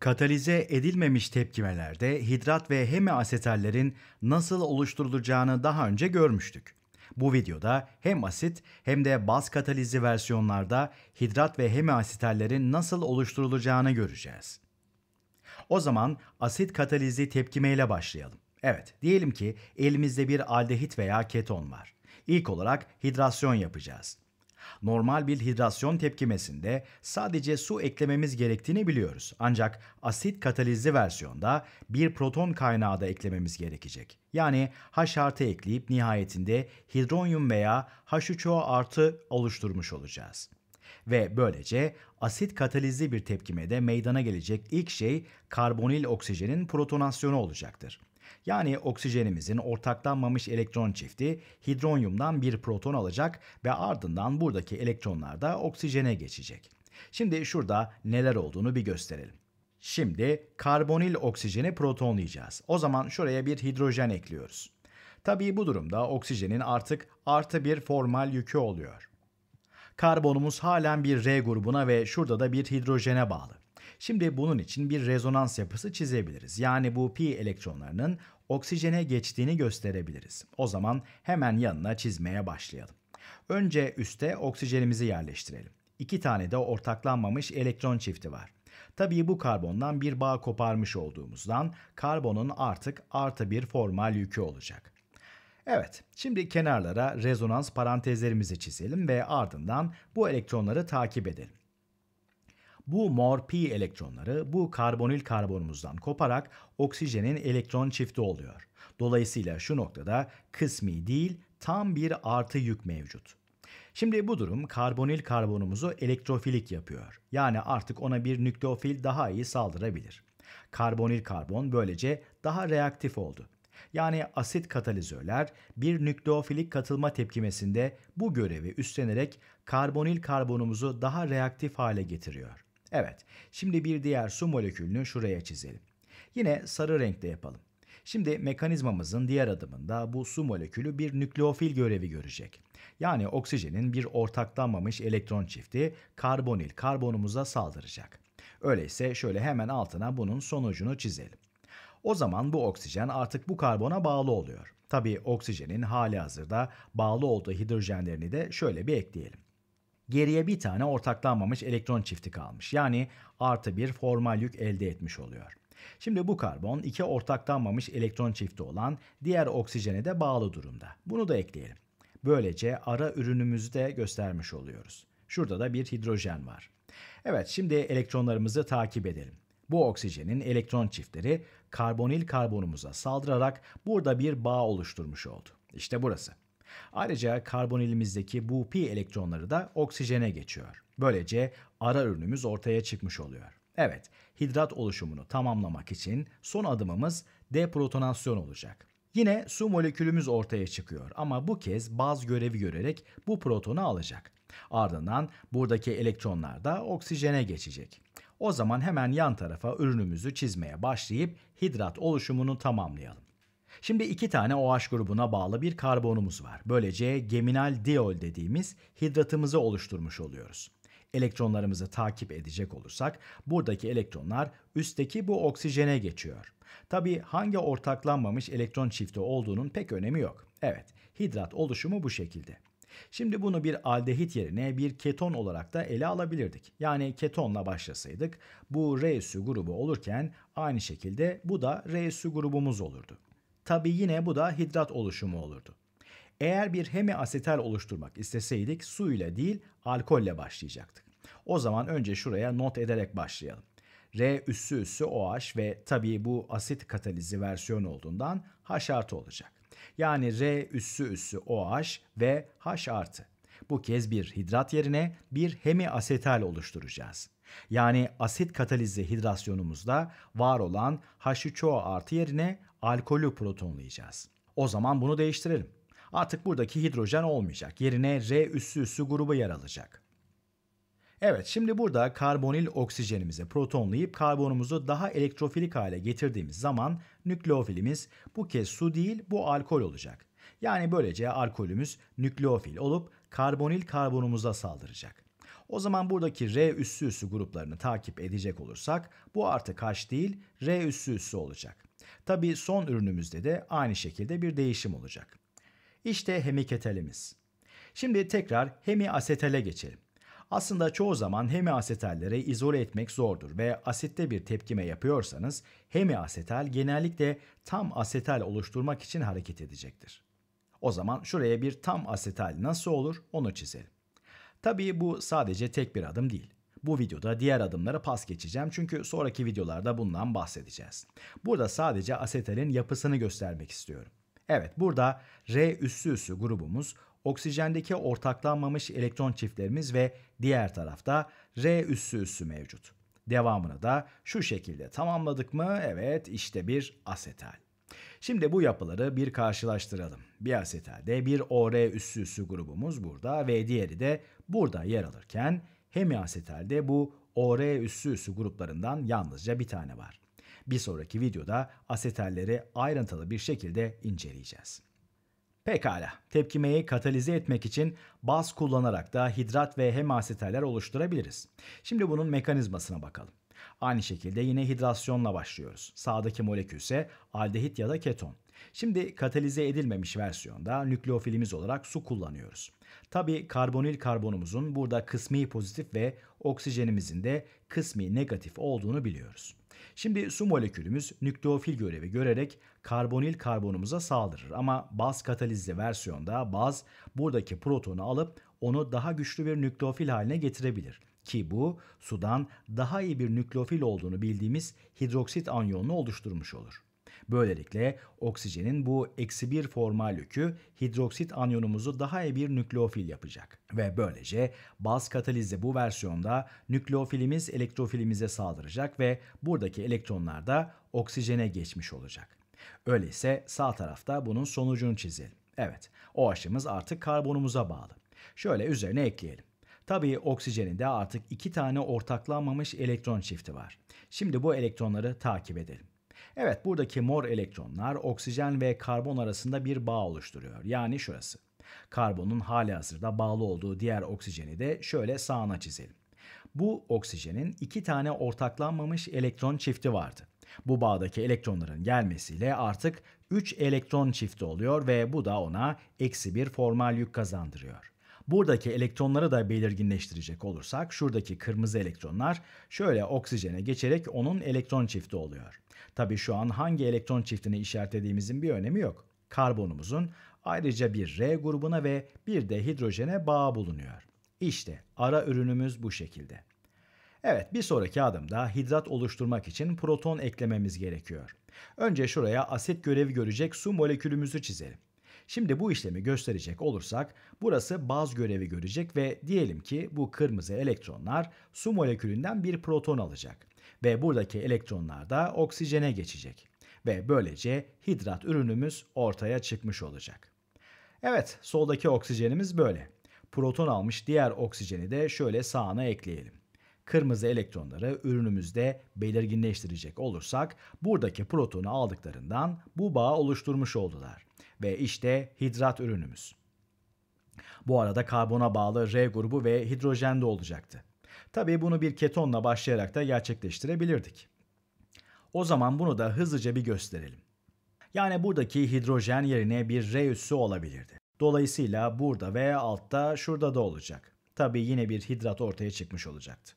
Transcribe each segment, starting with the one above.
Katalize edilmemiş tepkimelerde hidrat ve hemiasetallerin nasıl oluşturulacağını daha önce görmüştük. Bu videoda hem asit hem de baz katalizi versiyonlarda hidrat ve hemiasetallerin nasıl oluşturulacağını göreceğiz. O zaman asit katalizi tepkimeyle başlayalım. Evet, diyelim ki elimizde bir aldehit veya keton var. İlk olarak hidrasyon yapacağız. Normal bir hidrasyon tepkimesinde sadece su eklememiz gerektiğini biliyoruz. Ancak asit katalizli versiyonda bir proton kaynağı da eklememiz gerekecek. Yani H artı ekleyip nihayetinde hidronyum veya H3O artı oluşturmuş olacağız. Ve böylece asit katalizli bir tepkimede meydana gelecek ilk şey karbonil oksijenin protonasyonu olacaktır. Yani oksijenimizin ortaklanmamış elektron çifti hidronyumdan bir proton alacak ve ardından buradaki elektronlar da oksijene geçecek. Şimdi şurada neler olduğunu bir gösterelim. Şimdi karbonil oksijeni protonlayacağız. O zaman şuraya bir hidrojen ekliyoruz. Tabii bu durumda oksijenin artık artı bir formal yükü oluyor. Karbonumuz halen bir R grubuna ve şurada da bir hidrojene bağlı. Şimdi bunun için bir rezonans yapısı çizebiliriz. Yani bu pi elektronlarının oksijene geçtiğini gösterebiliriz. O zaman hemen yanına çizmeye başlayalım. Önce üste oksijenimizi yerleştirelim. İki tane de ortaklanmamış elektron çifti var. Tabii bu karbondan bir bağ koparmış olduğumuzdan karbonun artık artı bir formal yükü olacak. Evet, şimdi kenarlara rezonans parantezlerimizi çizelim ve ardından bu elektronları takip edelim. Bu mor pi elektronları bu karbonil karbonumuzdan koparak oksijenin elektron çifti oluyor. Dolayısıyla şu noktada kısmi değil tam bir artı yük mevcut. Şimdi bu durum karbonil karbonumuzu elektrofilik yapıyor. Yani artık ona bir nükleofil daha iyi saldırabilir. Karbonil karbon böylece daha reaktif oldu. Yani asit katalizörler bir nükleofilik katılma tepkimesinde bu görevi üstlenerek karbonil karbonumuzu daha reaktif hale getiriyor. Evet, şimdi bir diğer su molekülünü şuraya çizelim. Yine sarı renkte yapalım. Şimdi mekanizmamızın diğer adımında bu su molekülü bir nükleofil görevi görecek. Yani oksijenin bir ortaklanmamış elektron çifti karbonil karbonumuza saldıracak. Öyleyse şöyle hemen altına bunun sonucunu çizelim. O zaman bu oksijen artık bu karbona bağlı oluyor. Tabii oksijenin hali hazırda bağlı olduğu hidrojenlerini de şöyle bir ekleyelim geriye bir tane ortaklanmamış elektron çifti kalmış. Yani artı bir formal yük elde etmiş oluyor. Şimdi bu karbon iki ortaklanmamış elektron çifti olan diğer oksijene de bağlı durumda. Bunu da ekleyelim. Böylece ara ürünümüzü de göstermiş oluyoruz. Şurada da bir hidrojen var. Evet şimdi elektronlarımızı takip edelim. Bu oksijenin elektron çiftleri karbonil karbonumuza saldırarak burada bir bağ oluşturmuş oldu. İşte burası. Ayrıca karbonilimizdeki bu pi elektronları da oksijene geçiyor. Böylece ara ürünümüz ortaya çıkmış oluyor. Evet, hidrat oluşumunu tamamlamak için son adımımız deprotonasyon olacak. Yine su molekülümüz ortaya çıkıyor ama bu kez baz görevi görerek bu protonu alacak. Ardından buradaki elektronlar da oksijene geçecek. O zaman hemen yan tarafa ürünümüzü çizmeye başlayıp hidrat oluşumunu tamamlayalım. Şimdi iki tane OH grubuna bağlı bir karbonumuz var. Böylece geminal diol dediğimiz hidratımızı oluşturmuş oluyoruz. Elektronlarımızı takip edecek olursak buradaki elektronlar üstteki bu oksijene geçiyor. Tabi hangi ortaklanmamış elektron çifti olduğunun pek önemi yok. Evet, hidrat oluşumu bu şekilde. Şimdi bunu bir aldehit yerine bir keton olarak da ele alabilirdik. Yani ketonla başlasaydık bu RSU grubu olurken aynı şekilde bu da RSU grubumuz olurdu. Tabi yine bu da hidrat oluşumu olurdu. Eğer bir hemiasetal oluşturmak isteseydik su ile değil alkolle başlayacaktık. O zaman önce şuraya not ederek başlayalım. R üssü üssü OH ve tabii bu asit katalizi versiyon olduğundan H artı olacak. Yani R üssü üssü OH ve H artı. Bu kez bir hidrat yerine bir hemiasetal oluşturacağız. Yani asit katalizli hidrasyonumuzda var olan H3O artı yerine alkolü protonlayacağız. O zaman bunu değiştirelim. Artık buradaki hidrojen olmayacak. Yerine R üssü üssü grubu yer alacak. Evet şimdi burada karbonil oksijenimizi protonlayıp karbonumuzu daha elektrofilik hale getirdiğimiz zaman nükleofilimiz bu kez su değil bu alkol olacak. Yani böylece alkolümüz nükleofil olup karbonil karbonumuza saldıracak. O zaman buradaki R üssü üssü gruplarını takip edecek olursak bu artı kaç değil R üssü üssü olacak. Tabi son ürünümüzde de aynı şekilde bir değişim olacak. İşte hemiketalimiz. Şimdi tekrar hemiasetale geçelim. Aslında çoğu zaman hemiasetalleri izole etmek zordur ve asitte bir tepkime yapıyorsanız hemiasetal genellikle tam asetal oluşturmak için hareket edecektir. O zaman şuraya bir tam asetal nasıl olur onu çizelim. Tabii bu sadece tek bir adım değil. Bu videoda diğer adımlara pas geçeceğim çünkü sonraki videolarda bundan bahsedeceğiz. Burada sadece asetalin yapısını göstermek istiyorum. Evet burada R üssü üssü grubumuz, oksijendeki ortaklanmamış elektron çiftlerimiz ve diğer tarafta R üssü üssü mevcut. Devamını da şu şekilde tamamladık mı? Evet işte bir asetal. Şimdi bu yapıları bir karşılaştıralım. Bir asetalde bir OR üssü üssü grubumuz burada ve diğeri de burada yer alırken hemiasetalde bu OR üssü üssü gruplarından yalnızca bir tane var. Bir sonraki videoda asetalleri ayrıntılı bir şekilde inceleyeceğiz. Pekala, tepkimeyi katalize etmek için baz kullanarak da hidrat ve hemaseteller oluşturabiliriz. Şimdi bunun mekanizmasına bakalım. Aynı şekilde yine hidrasyonla başlıyoruz. Sağdaki molekül ise aldehit ya da keton. Şimdi katalize edilmemiş versiyonda nükleofilimiz olarak su kullanıyoruz. Tabi karbonil karbonumuzun burada kısmi pozitif ve oksijenimizin de kısmi negatif olduğunu biliyoruz. Şimdi su molekülümüz nükleofil görevi görerek karbonil karbonumuza saldırır ama baz katalizli versiyonda baz buradaki protonu alıp onu daha güçlü bir nükleofil haline getirebilir. Ki bu sudan daha iyi bir nükleofil olduğunu bildiğimiz hidroksit anyonunu oluşturmuş olur. Böylelikle oksijenin bu eksi bir formal yükü hidroksit anyonumuzu daha iyi bir nükleofil yapacak. Ve böylece baz katalizde bu versiyonda nükleofilimiz elektrofilimize saldıracak ve buradaki elektronlar da oksijene geçmiş olacak. Öyleyse sağ tarafta bunun sonucunu çizelim. Evet, o aşımız artık karbonumuza bağlı. Şöyle üzerine ekleyelim. Tabii oksijeninde artık iki tane ortaklanmamış elektron çifti var. Şimdi bu elektronları takip edelim. Evet buradaki mor elektronlar oksijen ve karbon arasında bir bağ oluşturuyor. Yani şurası. Karbonun hali hazırda bağlı olduğu diğer oksijeni de şöyle sağına çizelim. Bu oksijenin iki tane ortaklanmamış elektron çifti vardı. Bu bağdaki elektronların gelmesiyle artık 3 elektron çifti oluyor ve bu da ona eksi bir formal yük kazandırıyor. Buradaki elektronları da belirginleştirecek olursak şuradaki kırmızı elektronlar şöyle oksijene geçerek onun elektron çifti oluyor. Tabi şu an hangi elektron çiftini işaretlediğimizin bir önemi yok. Karbonumuzun ayrıca bir R grubuna ve bir de hidrojene bağ bulunuyor. İşte ara ürünümüz bu şekilde. Evet bir sonraki adımda hidrat oluşturmak için proton eklememiz gerekiyor. Önce şuraya asit görevi görecek su molekülümüzü çizelim. Şimdi bu işlemi gösterecek olursak burası baz görevi görecek ve diyelim ki bu kırmızı elektronlar su molekülünden bir proton alacak ve buradaki elektronlar da oksijene geçecek ve böylece hidrat ürünümüz ortaya çıkmış olacak. Evet, soldaki oksijenimiz böyle. Proton almış diğer oksijeni de şöyle sağına ekleyelim kırmızı elektronları ürünümüzde belirginleştirecek olursak buradaki protonu aldıklarından bu bağı oluşturmuş oldular. Ve işte hidrat ürünümüz. Bu arada karbona bağlı R grubu ve hidrojen de olacaktı. Tabii bunu bir ketonla başlayarak da gerçekleştirebilirdik. O zaman bunu da hızlıca bir gösterelim. Yani buradaki hidrojen yerine bir R üssü olabilirdi. Dolayısıyla burada ve altta şurada da olacak. Tabii yine bir hidrat ortaya çıkmış olacaktı.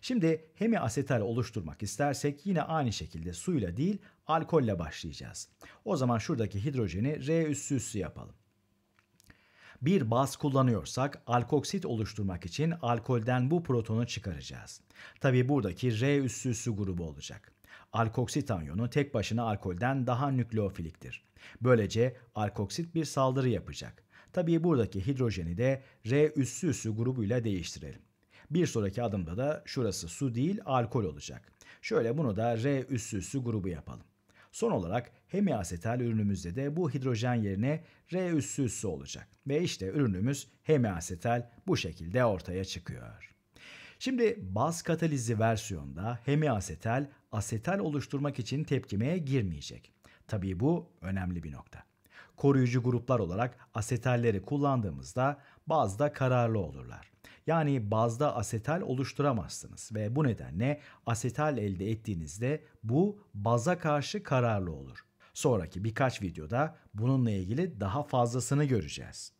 Şimdi hemiasetal oluşturmak istersek yine aynı şekilde suyla değil alkolle başlayacağız. O zaman şuradaki hidrojeni R üssü üssü yapalım. Bir baz kullanıyorsak alkoksit oluşturmak için alkolden bu protonu çıkaracağız. Tabi buradaki R üssü üssü grubu olacak. Alkoksit anyonu tek başına alkolden daha nükleofiliktir. Böylece alkoksit bir saldırı yapacak. Tabii buradaki hidrojeni de R üssü üssü grubuyla değiştirelim. Bir sonraki adımda da şurası su değil alkol olacak. Şöyle bunu da R üssü üssü grubu yapalım. Son olarak hemiasetal ürünümüzde de bu hidrojen yerine R üssü üssü olacak. Ve işte ürünümüz hemiasetal bu şekilde ortaya çıkıyor. Şimdi baz katalizi versiyonda hemiasetal asetal oluşturmak için tepkimeye girmeyecek. Tabii bu önemli bir nokta. Koruyucu gruplar olarak asetalleri kullandığımızda bazda kararlı olurlar. Yani bazda asetal oluşturamazsınız ve bu nedenle asetal elde ettiğinizde bu baza karşı kararlı olur. Sonraki birkaç videoda bununla ilgili daha fazlasını göreceğiz.